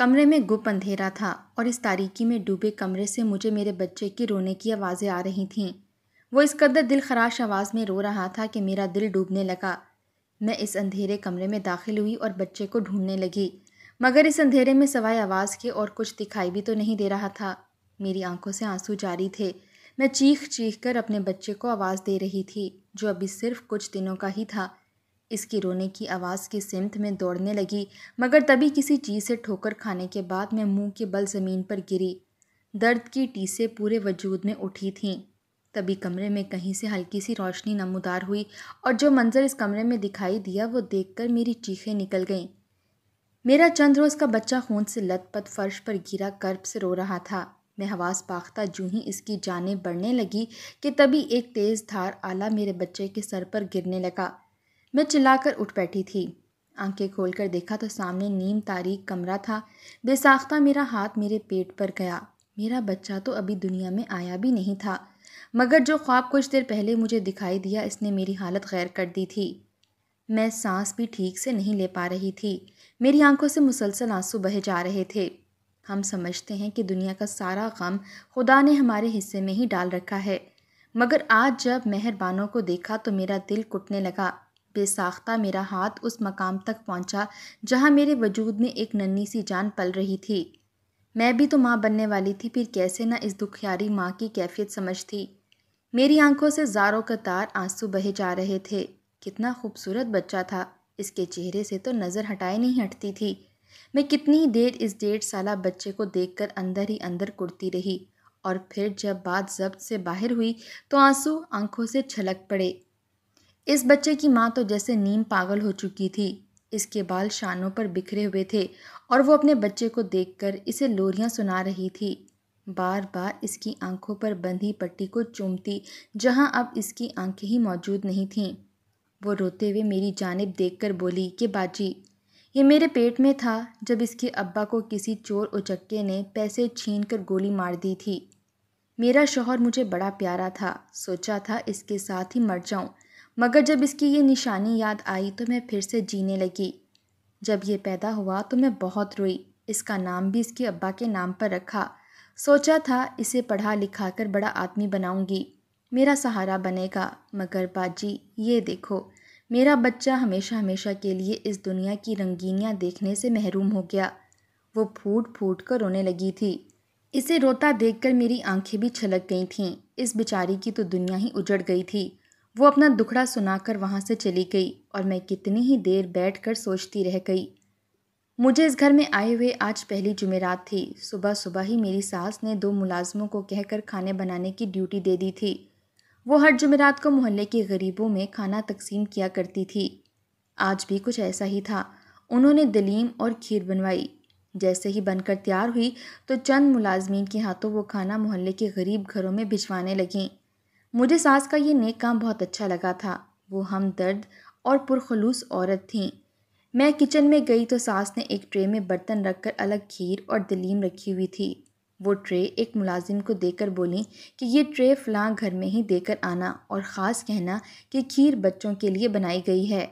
कमरे में गुप अंधेरा था और इस तारीकी में डूबे कमरे से मुझे मेरे बच्चे की रोने की आवाज़ें आ रही थीं वो इस कदर दिल खराश आवाज़ में रो रहा था कि मेरा दिल डूबने लगा मैं इस अंधेरे कमरे में दाखिल हुई और बच्चे को ढूंढने लगी मगर इस अंधेरे में सवाए आवाज़ के और कुछ दिखाई भी तो नहीं दे रहा था मेरी आंखों से आंसू जारी थे मैं चीख चीख कर अपने बच्चे को आवाज़ दे रही थी जो अभी सिर्फ कुछ दिनों का ही था इसकी रोने की आवाज़ की सिमत में दौड़ने लगी मगर तभी किसी चीज़ से ठोकर खाने के बाद मैं मुंह के बल ज़मीन पर गिरी दर्द की टीसें पूरे वजूद में उठी थीं तभी कमरे में कहीं से हल्की सी रोशनी नमदार हुई और जो मंज़र इस कमरे में दिखाई दिया वो देखकर मेरी चीखें निकल गईं मेरा चंद रोज़ का बच्चा खून से लतपत फर्श पर गिरा कर्ब से रो रहा था मैं हवास पाख्ता जू ही इसकी जानें बढ़ने लगी कि तभी एक तेज़ धार आला मेरे बच्चे के सर पर गिरने लगा मैं चिल्लाकर उठ बैठी थी आंखें खोलकर देखा तो सामने नीम तारीख कमरा था बेसाख्ता मेरा हाथ मेरे पेट पर गया मेरा बच्चा तो अभी दुनिया में आया भी नहीं था मगर जो ख्वाब कुछ देर पहले मुझे दिखाई दिया इसने मेरी हालत गैर कर दी थी मैं सांस भी ठीक से नहीं ले पा रही थी मेरी आंखों से मुसलसल आंसू बहे जा रहे थे हम समझते हैं कि दुनिया का सारा गम खुदा ने हमारे हिस्से में ही डाल रखा है मगर आज जब मेहरबानों को देखा तो मेरा दिल कुटने लगा बेसाख्ता मेरा हाथ उस मकाम तक पहुंचा जहां मेरे वजूद में एक नन्ही सी जान पल रही थी मैं भी तो माँ बनने वाली थी फिर कैसे ना इस दुखियारी माँ की कैफियत समझ थी मेरी आंखों से जारों कतार आंसू बहे जा रहे थे कितना खूबसूरत बच्चा था इसके चेहरे से तो नज़र हटाए नहीं हटती थी मैं कितनी देर इस डेढ़ साल बच्चे को देखकर अंदर ही अंदर कुड़ती रही और फिर जब बात जब्त से बाहर हुई तो आंसू आंखों से छलक पड़े इस बच्चे की माँ तो जैसे नीम पागल हो चुकी थी इसके बाल शानों पर बिखरे हुए थे और वो अपने बच्चे को देखकर इसे लोरियाँ सुना रही थी बार बार इसकी आंखों पर बंधी पट्टी को चूमती जहाँ अब इसकी आंखें ही मौजूद नहीं थीं वो रोते हुए मेरी जानब देखकर बोली कि बाजी ये मेरे पेट में था जब इसके अब्बा को किसी चोर उचक्के ने पैसे छीन कर गोली मार दी थी मेरा शोहर मुझे बड़ा प्यारा था सोचा था इसके साथ ही मर जाऊं मगर जब इसकी ये निशानी याद आई तो मैं फिर से जीने लगी जब ये पैदा हुआ तो मैं बहुत रोई इसका नाम भी इसके अब्बा के नाम पर रखा सोचा था इसे पढ़ा लिखा कर बड़ा आदमी बनाऊंगी मेरा सहारा बनेगा मगर बाजी ये देखो मेरा बच्चा हमेशा हमेशा के लिए इस दुनिया की रंगीनियाँ देखने से महरूम हो गया वो फूट फूट कर रोने लगी थी इसे रोता देखकर मेरी आंखें भी छलक गई थीं इस बेचारी की तो दुनिया ही उजड़ गई थी वो अपना दुखड़ा सुनाकर वहाँ से चली गई और मैं कितनी ही देर बैठकर सोचती रह गई मुझे इस घर में आए हुए आज पहली जुमेरात थी सुबह सुबह ही मेरी सास ने दो मुलाजमों को कहकर खाने बनाने की ड्यूटी दे दी थी वो हर जुमेरात को मोहल्ले के गरीबों में खाना तकसीम किया करती थी आज भी कुछ ऐसा ही था उन्होंने दलीम और खीर बनवाई जैसे ही बनकर तैयार हुई तो चंद मुलाजमीन के हाथों वो खाना मोहल्ले के गरीब घरों में भिजवाने लगीं मुझे सास का ये नेक काम बहुत अच्छा लगा था वो हमदर्द और पुरखलूस औरत थी मैं किचन में गई तो सास ने एक ट्रे में बर्तन रखकर अलग खीर और दलीम रखी हुई थी वो ट्रे एक मुलाजिम को देकर बोली कि ये ट्रे फ़लाँ घर में ही देकर आना और ख़ास कहना कि खीर बच्चों के लिए बनाई गई है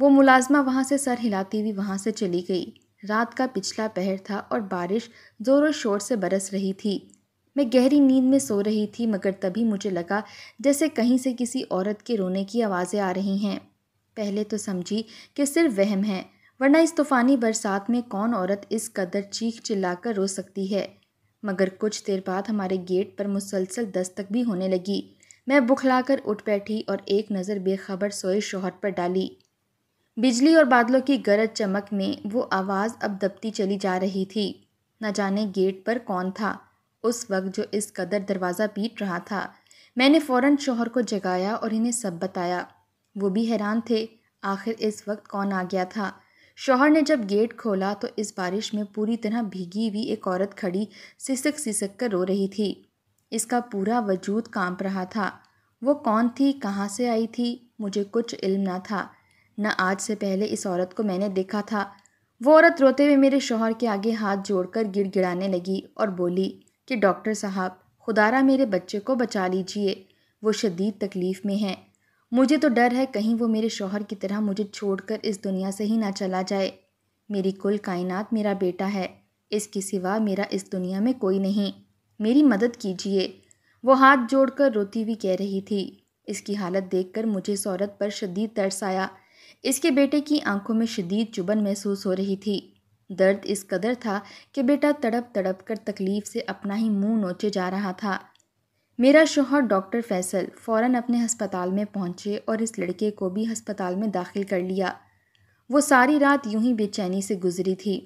वो मुलाजमा वहाँ से सर हिलाती हुई वहाँ से चली गई रात का पिछला पहर था और बारिश ज़ोरों शोर से बरस रही थी मैं गहरी नींद में सो रही थी मगर तभी मुझे लगा जैसे कहीं से किसी औरत के रोने की आवाज़ें आ रही हैं पहले तो समझी कि सिर्फ वहम है वरना इस तूफ़ानी बरसात में कौन औरत इस कदर चीख चिल्लाकर रो सकती है मगर कुछ देर बाद हमारे गेट पर मुसलसल दस्तक भी होने लगी मैं बुखलाकर उठ बैठी और एक नज़र बेखबर सोए शोहर पर डाली बिजली और बादलों की गरज चमक में वो आवाज़ अब दबती चली जा रही थी न जाने गेट पर कौन था उस वक्त जो इस कदर दरवाज़ा पीट रहा था मैंने फ़ौर शोहर को जगाया और इन्हें सब बताया वो भी हैरान थे आखिर इस वक्त कौन आ गया था शोहर ने जब गेट खोला तो इस बारिश में पूरी तरह भीगी हुई एक औरत खड़ी सिसक सिसक कर रो रही थी इसका पूरा वजूद कांप रहा था वो कौन थी कहाँ से आई थी मुझे कुछ इल्म ना था न आज से पहले इस औरत को मैंने देखा था वो औरत रोते हुए मेरे शोहर के आगे हाथ जोड़कर गिड़गिड़ाने लगी और बोली कि डॉक्टर साहब खुदारा मेरे बच्चे को बचा लीजिए वो शदीद तकलीफ़ में है मुझे तो डर है कहीं वो मेरे शोहर की तरह मुझे छोड़कर इस दुनिया से ही ना चला जाए मेरी कुल कायनात मेरा बेटा है इसके सिवा मेरा इस दुनिया में कोई नहीं मेरी मदद कीजिए वो हाथ जोड़कर रोती हुई कह रही थी इसकी हालत देखकर मुझे सौरत पर शदीद तरस आया इसके बेटे की आंखों में शदीद चुबन महसूस हो रही थी दर्द इस कदर था कि बेटा तड़प तड़प कर तकलीफ़ से अपना ही मुंह नोचे जा रहा था मेरा शोहर डॉक्टर फैसल फ़ौरन अपने हस्पताल में पहुंचे और इस लड़के को भी हस्पताल में दाखिल कर लिया वो सारी रात यूं ही बेचैनी से गुजरी थी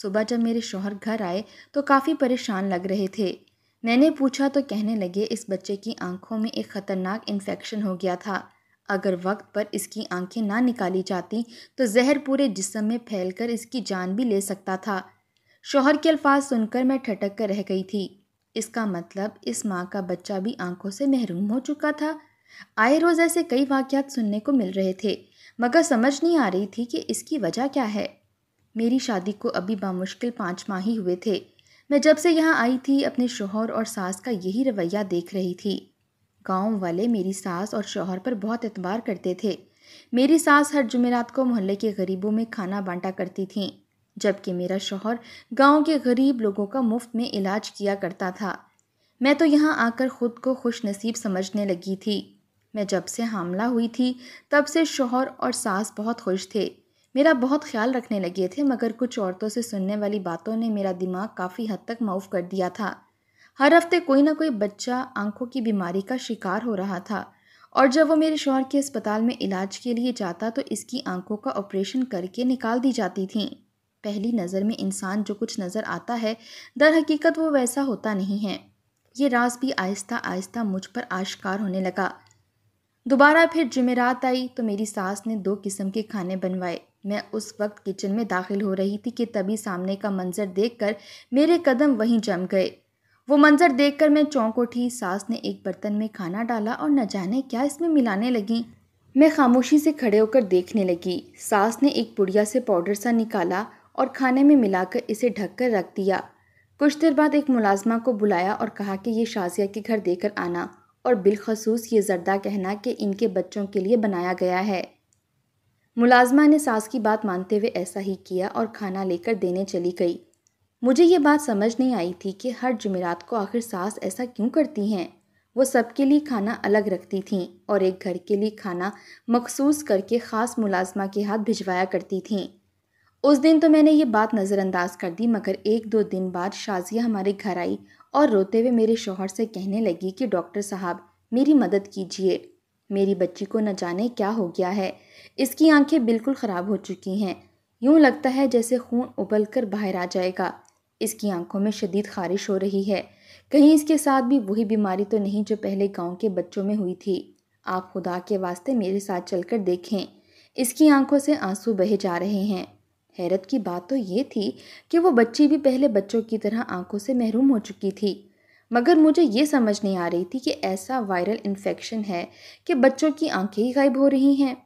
सुबह जब मेरे शोहर घर आए तो काफ़ी परेशान लग रहे थे मैंने पूछा तो कहने लगे इस बच्चे की आंखों में एक ख़तरनाक इन्फेक्शन हो गया था अगर वक्त पर इसकी आंखें ना निकाली जाती तो जहर पूरे जिसम में फैलकर इसकी जान भी ले सकता था शोहर के अल्फाज सुनकर मैं ठटक कर रह गई थी इसका मतलब इस माँ का बच्चा भी आंखों से महरूम हो चुका था आए रोज़ ऐसे कई वाक्यात सुनने को मिल रहे थे मगर समझ नहीं आ रही थी कि इसकी वजह क्या है मेरी शादी को अभी बामुश्किल पाँच माह ही हुए थे मैं जब से यहाँ आई थी अपने शोहर और सास का यही रवैया देख रही थी गांव वाले मेरी सास और शौहर पर बहुत एतबार करते थे मेरी सास हर जुमेरात को मोहल्ले के गरीबों में खाना बांटा करती थीं जबकि मेरा शौहर गांव के गरीब लोगों का मुफ्त में इलाज किया करता था मैं तो यहाँ आकर खुद को खुश नसीब समझने लगी थी मैं जब से हामला हुई थी तब से शौहर और सास बहुत खुश थे मेरा बहुत ख्याल रखने लगे थे मगर कुछ औरतों से सुनने वाली बातों ने मेरा दिमाग काफ़ी हद तक माउफ कर दिया था हर हफ्ते कोई ना कोई बच्चा आंखों की बीमारी का शिकार हो रहा था और जब वो मेरे शोहर के अस्पताल में इलाज के लिए जाता तो इसकी आंखों का ऑपरेशन करके निकाल दी जाती थी पहली नज़र में इंसान जो कुछ नज़र आता है दर हकीकत वो वैसा होता नहीं है ये राज भी आहिस्ता आहिस्ता मुझ पर आश्कार होने लगा दोबारा फिर जुमेरात आई तो मेरी सास ने दो किस्म के खाने बनवाए मैं उस वक्त किचन में दाखिल हो रही थी कि तभी सामने का मंजर देखकर मेरे कदम वहीं जम गए वो मंजर देखकर मैं चौंक उठी सास ने एक बर्तन में खाना डाला और न जाने क्या इसमें मिलाने लगी मैं खामोशी से खड़े होकर देखने लगी सास ने एक पुड़िया से पाउडर सा निकाला और खाने में मिलाकर इसे ढककर रख दिया कुछ देर बाद एक मुलाजमा को बुलाया और कहा कि ये शाजिया के घर देकर आना और बिलखसूस ये जर्दा कहना कि इनके बच्चों के लिए बनाया गया है मुलाजमा ने सास की बात मानते हुए ऐसा ही किया और खाना लेकर देने चली गई मुझे ये बात समझ नहीं आई थी कि हर जुमेरात को आखिर सास ऐसा क्यों करती हैं वो सबके लिए खाना अलग रखती थीं और एक घर के लिए खाना मखसूस करके ख़ास मुलाजमा के हाथ भिजवाया करती थीं उस दिन तो मैंने ये बात नज़रअंदाज कर दी मगर एक दो दिन बाद शाजिया हमारे घर आई और रोते हुए मेरे शोहर से कहने लगी कि डॉक्टर साहब मेरी मदद कीजिए मेरी बच्ची को न जाने क्या हो गया है इसकी आंखें बिल्कुल ख़राब हो चुकी हैं यूँ लगता है जैसे खून उबल कर बाहर आ जाएगा इसकी आंखों में शदीद खारिश हो रही है कहीं इसके साथ भी वही बीमारी तो नहीं जो पहले गांव के बच्चों में हुई थी आप खुदा के वास्ते मेरे साथ चलकर देखें इसकी आंखों से आंसू बहे जा रहे हैं हैरत की बात तो ये थी कि वो बच्ची भी पहले बच्चों की तरह आंखों से महरूम हो चुकी थी मगर मुझे ये समझ नहीं आ रही थी कि ऐसा वायरल इन्फेक्शन है कि बच्चों की आंखें ही गायब हो रही हैं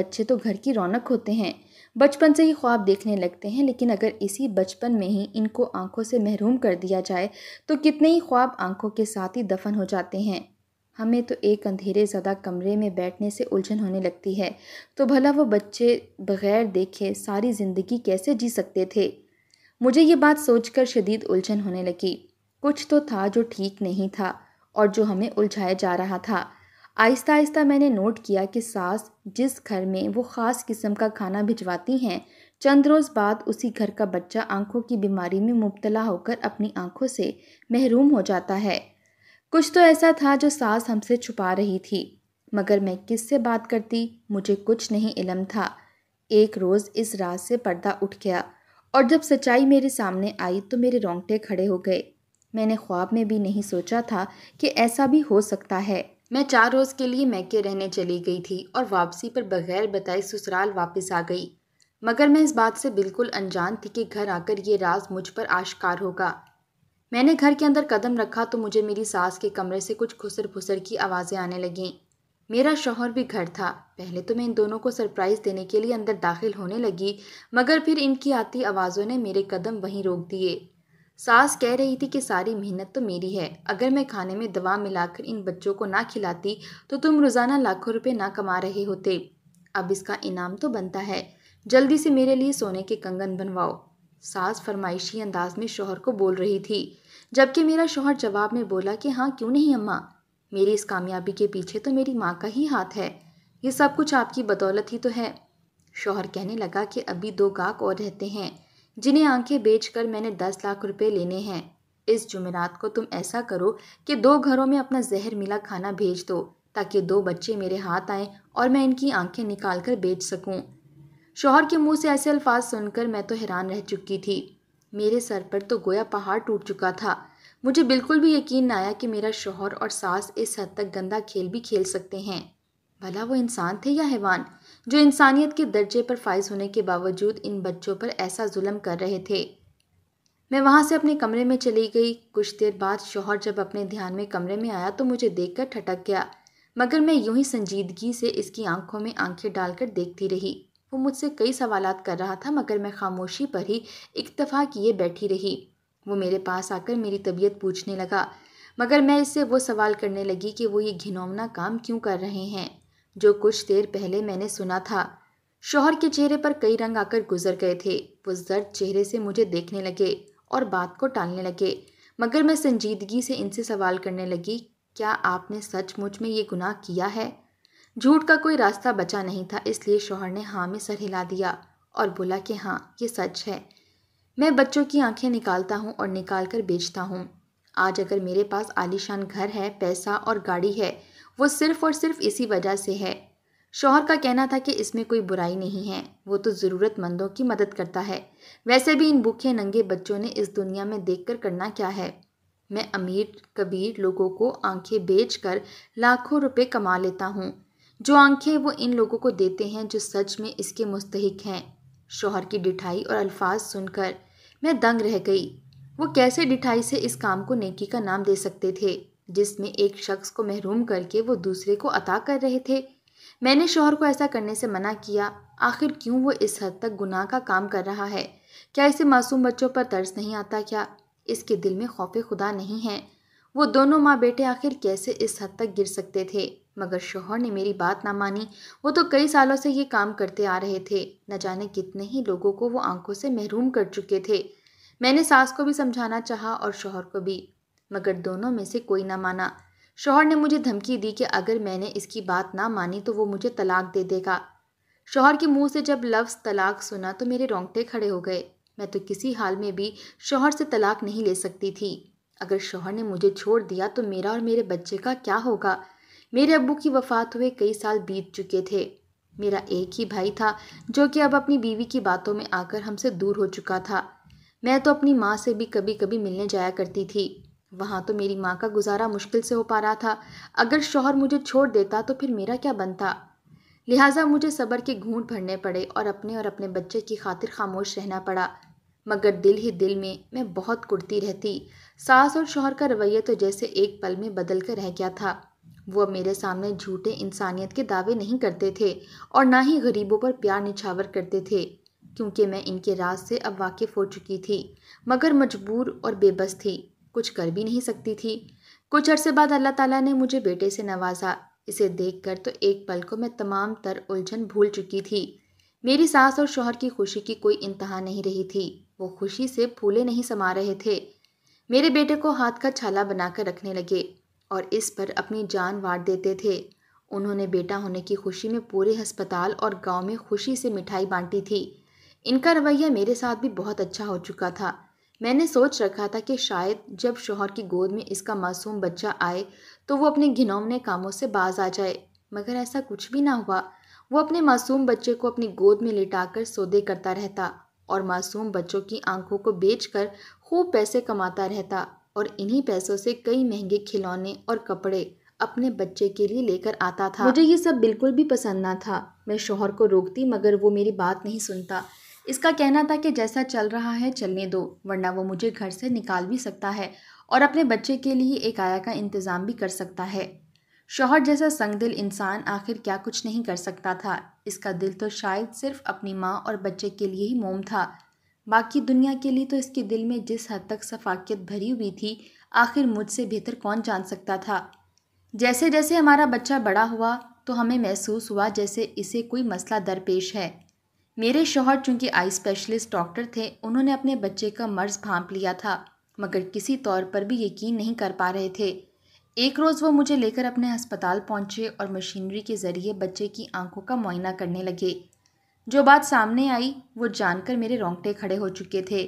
बच्चे तो घर की रौनक होते हैं बचपन से ही ख्वाब देखने लगते हैं लेकिन अगर इसी बचपन में ही इनको आंखों से महरूम कर दिया जाए तो कितने ही ख्वाब आंखों के साथ ही दफन हो जाते हैं हमें तो एक अंधेरे ज़्यादा कमरे में बैठने से उलझन होने लगती है तो भला वो बच्चे बगैर देखे सारी ज़िंदगी कैसे जी सकते थे मुझे ये बात सोचकर शदीद उलझन होने लगी कुछ तो था जो ठीक नहीं था और जो हमें उलझाया जा रहा था आहिस्ता आहिस्ता मैंने नोट किया कि सास जिस घर में वो ख़ास किस्म का खाना भिजवाती हैं चंद रोज़ बाद उसी घर का बच्चा आंखों की बीमारी में मुबतला होकर अपनी आंखों से महरूम हो जाता है कुछ तो ऐसा था जो सास हमसे छुपा रही थी मगर मैं किस से बात करती मुझे कुछ नहीं इलम था एक रोज़ इस रात से पर्दा उठ गया और जब सच्चाई मेरे सामने आई तो मेरे रोंगटे खड़े हो गए मैंने ख्वाब में भी नहीं सोचा था कि ऐसा भी हो सकता है मैं चार रोज़ के लिए मैके रहने चली गई थी और वापसी पर बगैर बताए ससुराल वापस आ गई मगर मैं इस बात से बिल्कुल अनजान थी कि घर आकर ये राज मुझ पर आश्कार होगा मैंने घर के अंदर कदम रखा तो मुझे मेरी सास के कमरे से कुछ खुसर फुसर की आवाज़ें आने लगें मेरा शोहर भी घर था पहले तो मैं इन दोनों को सरप्राइज़ देने के लिए अंदर दाखिल होने लगी मगर फिर इनकी आती आवाज़ों ने मेरे कदम वहीं रोक दिए सास कह रही थी कि सारी मेहनत तो मेरी है अगर मैं खाने में दवा मिलाकर इन बच्चों को ना खिलाती तो तुम रोज़ाना लाखों रुपए ना कमा रहे होते अब इसका इनाम तो बनता है जल्दी से मेरे लिए सोने के कंगन बनवाओ सास फरमाइशी अंदाज में शोहर को बोल रही थी जबकि मेरा शोहर जवाब में बोला कि हाँ क्यों नहीं अम्मा मेरी इस कामयाबी के पीछे तो मेरी माँ का ही हाथ है ये सब कुछ आपकी बदौलत ही तो है शोहर कहने लगा कि अभी दो गाक और रहते हैं जिन्हें आंखें बेचकर मैंने दस लाख रुपए लेने हैं इस जुमेरात को तुम ऐसा करो कि दो घरों में अपना जहर मिला खाना भेज दो ताकि दो बच्चे मेरे हाथ आएं और मैं इनकी आंखें निकाल कर बेच सकूं। शोहर के मुंह से ऐसे अल्फाज सुनकर मैं तो हैरान रह चुकी थी मेरे सर पर तो गोया पहाड़ टूट चुका था मुझे बिल्कुल भी यकीन न आया कि मेरा शोहर और सास इस हद तक गंदा खेल भी खेल सकते हैं भला वो इंसान थे या हैवान जो इंसानियत के दर्जे पर फाइज होने के बावजूद इन बच्चों पर ऐसा जुल्म कर रहे थे मैं वहाँ से अपने कमरे में चली गई कुछ देर बाद शोहर जब अपने ध्यान में कमरे में आया तो मुझे कर ठटक गया मगर मैं यूं ही संजीदगी से इसकी आंखों में आंखें डालकर देखती रही वो मुझसे कई सवाल कर रहा था मगर मैं खामोशी पर ही इक्तफा किए बैठी रही वो मेरे पास आकर मेरी तबीयत पूछने लगा मगर मैं इससे वो सवाल करने लगी कि वो ये घिनौना काम क्यों कर रहे हैं जो कुछ देर पहले मैंने सुना था शोहर के चेहरे पर कई रंग आकर गुजर गए थे वो जर्द चेहरे से मुझे देखने लगे और बात को टालने लगे मगर मैं संजीदगी से इनसे सवाल करने लगी क्या आपने सच मुझ में ये गुनाह किया है झूठ का कोई रास्ता बचा नहीं था इसलिए शोहर ने हाँ में सर हिला दिया और बोला कि हाँ ये सच है मैं बच्चों की आंखें निकालता हूँ और निकाल कर बेचता हूँ आज अगर मेरे पास आलीशान घर है पैसा और गाड़ी है वो सिर्फ़ और सिर्फ इसी वजह से है शोहर का कहना था कि इसमें कोई बुराई नहीं है वो तो ज़रूरतमंदों की मदद करता है वैसे भी इन भूखे नंगे बच्चों ने इस दुनिया में देख कर करना क्या है मैं अमीर कबीर लोगों को आंखें बेच कर लाखों रुपए कमा लेता हूँ जो आंखें वो इन लोगों को देते हैं जो सच में इसके मुस्तक हैं शोहर की डिठाई और अल्फाज सुनकर मैं दंग रह गई वो कैसे डिठाई से इस काम को नेकी का नाम दे सकते थे जिसमें एक शख्स को महरूम करके वो दूसरे को अता कर रहे थे मैंने शोहर को ऐसा करने से मना किया आखिर क्यों वो इस हद तक गुनाह का काम कर रहा है क्या इसे मासूम बच्चों पर तर्स नहीं आता क्या इसके दिल में खौफ खुदा नहीं है वो दोनों माँ बेटे आखिर कैसे इस हद तक गिर सकते थे मगर शोहर ने मेरी बात ना मानी वो तो कई सालों से ये काम करते आ रहे थे न जाने कितने ही लोगों को वो आंखों से महरूम कर चुके थे मैंने सास को भी समझाना चाहा और शोहर को भी मगर दोनों में से कोई ना माना शोहर ने मुझे धमकी दी कि अगर मैंने इसकी बात ना मानी तो वो मुझे तलाक दे देगा शोहर के मुंह से जब लफ्ज़ तलाक सुना तो मेरे रोंगटे खड़े हो गए मैं तो किसी हाल में भी शोहर से तलाक नहीं ले सकती थी अगर शोहर ने मुझे छोड़ दिया तो मेरा और मेरे बच्चे का क्या होगा मेरे अब्बू की वफ़ात हुए कई साल बीत चुके थे मेरा एक ही भाई था जो कि अब अपनी बीवी की बातों में आकर हमसे दूर हो चुका था मैं तो अपनी माँ से भी कभी कभी मिलने जाया करती थी वहाँ तो मेरी माँ का गुजारा मुश्किल से हो पा रहा था अगर शोहर मुझे छोड़ देता तो फिर मेरा क्या बनता लिहाजा मुझे सब्र के घूंट भरने पड़े और अपने और अपने बच्चे की खातिर खामोश रहना पड़ा मगर दिल ही दिल में मैं बहुत कुड़ती रहती सास और शोहर का रवैया तो जैसे एक पल में बदल कर रह गया था वो अब मेरे सामने झूठे इंसानियत के दावे नहीं करते थे और ना ही गरीबों पर प्यार निछावर करते थे क्योंकि मैं इनके राज से अब वाकिफ़ हो चुकी थी मगर मजबूर और बेबस थी कुछ कर भी नहीं सकती थी कुछ अरसे बाद अल्लाह ताला ने मुझे बेटे से नवाजा इसे देखकर तो एक पल को मैं तमाम तर उलझन भूल चुकी थी मेरी सास और शोहर की खुशी की कोई इंतहा नहीं रही थी वो खुशी से फूले नहीं समा रहे थे मेरे बेटे को हाथ का छाला बनाकर रखने लगे और इस पर अपनी जान वाट देते थे उन्होंने बेटा होने की खुशी में पूरे अस्पताल और गांव में खुशी से मिठाई बांटी थी इनका रवैया मेरे साथ भी बहुत अच्छा हो चुका था मैंने सोच रखा था कि शायद जब शोहर की गोद में इसका मासूम बच्चा आए तो वो अपने घिनौने कामों से बाज आ जाए मगर ऐसा कुछ भी ना हुआ वो अपने मासूम बच्चे को अपनी गोद में लिटाकर सौदे करता रहता और मासूम बच्चों की आंखों को बेचकर खूब पैसे कमाता रहता और इन्हीं पैसों से कई महंगे खिलौने और कपड़े अपने बच्चे के लिए लेकर आता था मुझे ये सब बिल्कुल भी पसंद ना था मैं शोहर को रोकती मगर वो मेरी बात नहीं सुनता इसका कहना था कि जैसा चल रहा है चलने दो वरना वो मुझे घर से निकाल भी सकता है और अपने बच्चे के लिए एक आया का इंतज़ाम भी कर सकता है शोहर जैसा संग दिल इंसान आखिर क्या कुछ नहीं कर सकता था इसका दिल तो शायद सिर्फ अपनी माँ और बच्चे के लिए ही मोम था बाकी दुनिया के लिए तो इसके दिल में जिस हद तक सफाकियत भरी हुई थी आखिर मुझसे बेहतर कौन जान सकता था जैसे जैसे हमारा बच्चा बड़ा हुआ तो हमें महसूस हुआ जैसे इसे कोई मसला दरपेश है मेरे शोहर चूंकि आई स्पेशलिस्ट डॉक्टर थे उन्होंने अपने बच्चे का मर्ज भांप लिया था मगर किसी तौर पर भी यकीन नहीं कर पा रहे थे एक रोज़ वो मुझे लेकर अपने अस्पताल पहुँचे और मशीनरी के ज़रिए बच्चे की आंखों का मुआयना करने लगे जो बात सामने आई वो जानकर मेरे रोंगटे खड़े हो चुके थे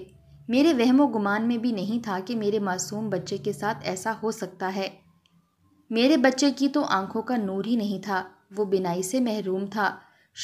मेरे वहमो गुमान में भी नहीं था कि मेरे मासूम बच्चे के साथ ऐसा हो सकता है मेरे बच्चे की तो आंखों का नूर ही नहीं था वो बिनाई से महरूम था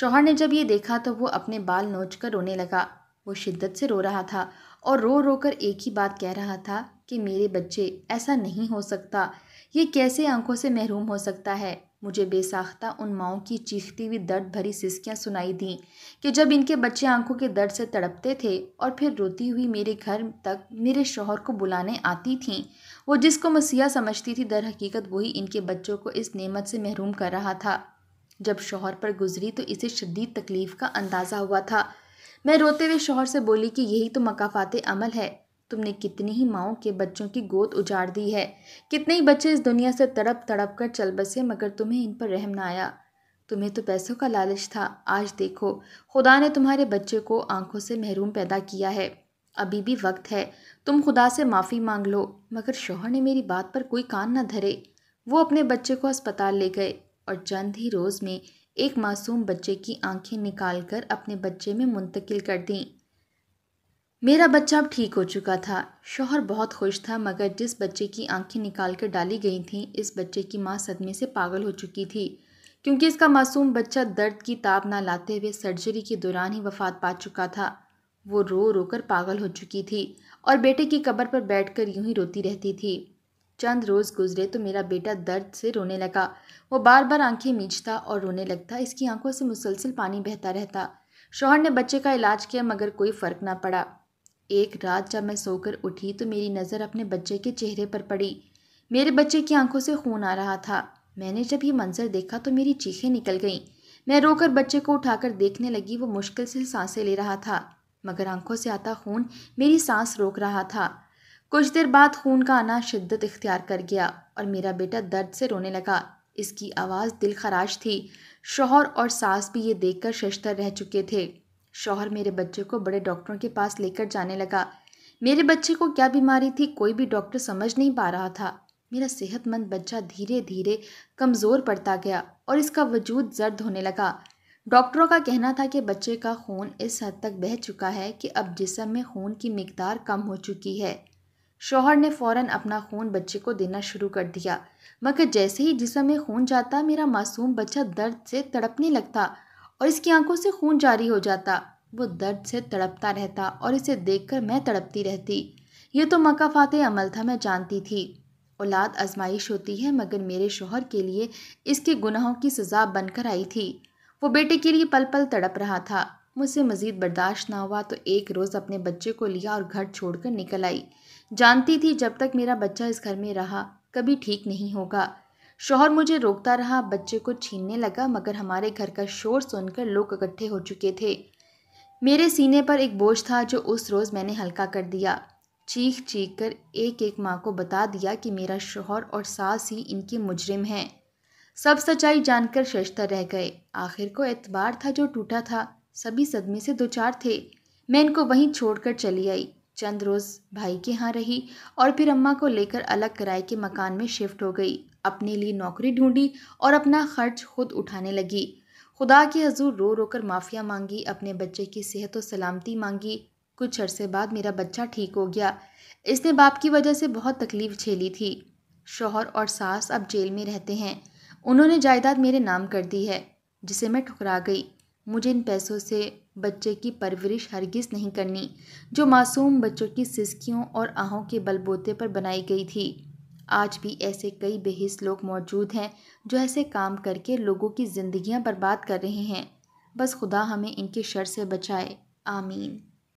शोहर ने जब ये देखा तो वो अपने बाल नोच कर रोने लगा वो शिद्दत से रो रहा था और रो रो कर एक ही बात कह रहा था कि मेरे बच्चे ऐसा नहीं हो सकता ये कैसे आंखों से महरूम हो सकता है मुझे बेसाख्ता उन माओ की चीखती हुई दर्द भरी सिसकियाँ सुनाई दीं कि जब इनके बच्चे आंखों के दर्द से तड़पते थे और फिर रोती हुई मेरे घर तक मेरे शोहर को बुलाने आती थीं वो जिसको मसीहा समझती थी दर हकीकत वही इनके बच्चों को इस नेमत से महरूम कर रहा था जब शोहर पर गुजरी तो इसे शदीद तकलीफ़ का अंदाज़ा हुआ था मैं रोते हुए शोहर से बोली कि यही तो मकाफात अमल है तुमने कितनी ही माओं के बच्चों की गोद उजाड़ दी है कितने ही बच्चे इस दुनिया से तड़प तड़प कर चल बसे मगर तुम्हें इन पर रहम ना आया तुम्हें तो पैसों का लालच था आज देखो खुदा ने तुम्हारे बच्चे को आंखों से महरूम पैदा किया है अभी भी वक्त है तुम खुदा से माफ़ी मांग लो मगर शोहर ने मेरी बात पर कोई कान ना धरे वो अपने बच्चे को अस्पताल ले गए और चंद ही रोज़ में एक मासूम बच्चे की आंखें निकालकर अपने बच्चे में मुंतकिल कर दीं मेरा बच्चा अब ठीक हो चुका था शोहर बहुत खुश था मगर जिस बच्चे की आंखें निकाल कर डाली गई थीं इस बच्चे की माँ सदमे से पागल हो चुकी थी क्योंकि इसका मासूम बच्चा दर्द की ताब ना लाते हुए सर्जरी के दौरान ही वफात पा चुका था वो रो रो कर पागल हो चुकी थी और बेटे की कब्र पर बैठकर यूं ही रोती रहती थी चंद रोज़ गुजरे तो मेरा बेटा दर्द से रोने लगा वो बार बार आंखें मींचता और रोने लगता इसकी आंखों से मुसलसिल पानी बहता रहता शोहर ने बच्चे का इलाज किया मगर कोई फ़र्क ना पड़ा एक रात जब मैं सोकर उठी तो मेरी नज़र अपने बच्चे के चेहरे पर पड़ी मेरे बच्चे की आंखों से खून आ रहा था मैंने जब ये मंजर देखा तो मेरी चीखें निकल गईं मैं रोकर बच्चे को उठाकर देखने लगी वो मुश्किल से सांसें ले रहा था मगर आंखों से आता खून मेरी सांस रोक रहा था कुछ देर बाद खून का आना शिद्दत इख्तियार कर गया और मेरा बेटा दर्द से रोने लगा इसकी आवाज़ दिल खराश थी शोहर और सास भी ये देखकर शशतर रह चुके थे शोहर मेरे बच्चे को बड़े डॉक्टरों के पास लेकर जाने लगा मेरे बच्चे को क्या बीमारी थी कोई भी डॉक्टर समझ नहीं पा रहा था मेरा सेहतमंद बच्चा धीरे धीरे कमज़ोर पड़ता गया और इसका वजूद जर्द होने लगा डॉक्टरों का कहना था कि बच्चे का खून इस हद तक बह चुका है कि अब जिसम में खून की मकदार कम हो चुकी है शोहर ने फौरन अपना खून बच्चे को देना शुरू कर दिया मगर जैसे ही जिसम में खून जाता मेरा मासूम बच्चा दर्द से तड़पने लगता और इसकी आंखों से खून जारी हो जाता वो दर्द से तड़पता रहता और इसे देखकर मैं तड़पती रहती ये तो मकाफात अमल था मैं जानती थी औलाद आजमाइश होती है मगर मेरे शोहर के लिए इसके गुनाहों की सज़ा बनकर आई थी वो बेटे के लिए पल पल तड़प रहा था मुझसे मज़ीद बर्दाश्त ना हुआ तो एक रोज़ अपने बच्चे को लिया और घर छोड़कर निकल आई जानती थी जब तक मेरा बच्चा इस घर में रहा कभी ठीक नहीं होगा शोहर मुझे रोकता रहा बच्चे को छीनने लगा मगर हमारे घर का शोर सुनकर लोग इकट्ठे हो चुके थे मेरे सीने पर एक बोझ था जो उस रोज़ मैंने हल्का कर दिया चीख चीख कर एक एक माँ को बता दिया कि मेरा शोहर और सास ही इनके मुजरिम हैं सब सच्चाई जानकर शशतर रह गए आखिर को एतबार था जो टूटा था सभी सदमे से दो चार थे मैं इनको वहीं छोड़कर चली आई चंद रोज़ भाई के यहाँ रही और फिर अम्मा को लेकर अलग किराए के मकान में शिफ्ट हो गई अपने लिए नौकरी ढूंढी और अपना खर्च खुद उठाने लगी खुदा के हजूर रो रो कर माफ़िया मांगी अपने बच्चे की सेहत और सलामती मांगी कुछ अरसे बाद मेरा बच्चा ठीक हो गया इसने बाप की वजह से बहुत तकलीफ़ झेली थी शोहर और सास अब जेल में रहते हैं उन्होंने जायदाद मेरे नाम कर दी है जिसे मैं ठुकरा गई मुझे इन पैसों से बच्चे की परवरिश हरगिज़ नहीं करनी जो मासूम बच्चों की सिसकियों और आहों के बलबोते पर बनाई गई थी आज भी ऐसे कई बेहिस लोग मौजूद हैं जो ऐसे काम करके लोगों की ज़िंदगियां बर्बाद कर रहे हैं बस खुदा हमें इनकी शर से बचाए आमीन